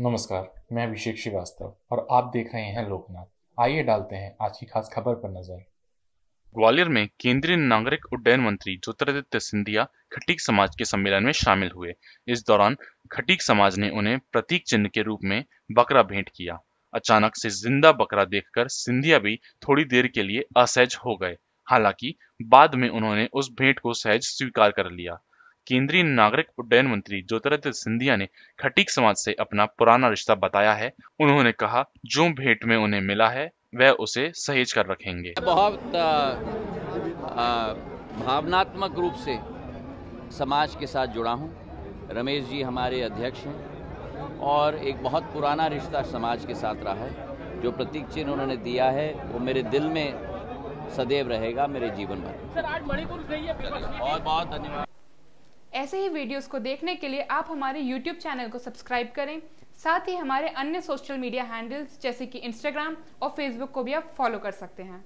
नमस्कार मैं अभिषेक श्रीवास्तव और आप देख रहे हैं लोकनाथ आइए डालते हैं आज की खास खबर पर नजर ग्वालियर में केंद्रीय नागरिक उड्डयन मंत्री ज्योतिरादित्य सिंधिया खटीक समाज के सम्मेलन में शामिल हुए इस दौरान खटीक समाज ने उन्हें प्रतीक चिन्ह के रूप में बकरा भेंट किया अचानक से जिंदा बकरा देखकर सिंधिया भी थोड़ी देर के लिए असहज हो गए हालांकि बाद में उन्होंने उस भेंट को सहज स्वीकार कर लिया केंद्रीय नागरिक उड्डयन मंत्री ज्योतिरादित्य सिंधिया ने खटीक समाज से अपना पुराना रिश्ता बताया है उन्होंने कहा जो भेंट में उन्हें मिला है वह उसे सहेज कर रखेंगे बहुत भावनात्मक रूप से समाज के साथ जुड़ा हूँ रमेश जी हमारे अध्यक्ष हैं और एक बहुत पुराना रिश्ता समाज के साथ रहा है जो प्रतीक चिन्ह उन्होंने दिया है वो मेरे दिल में सदैव रहेगा मेरे जीवन भर सर आज मणिपुर गई है बहुत बहुत धन्यवाद ऐसे ही वीडियोस को देखने के लिए आप हमारे यूट्यूब चैनल को सब्सक्राइब करें साथ ही हमारे अन्य सोशल मीडिया हैंडल्स जैसे कि इंस्टाग्राम और फेसबुक को भी आप फॉलो कर सकते हैं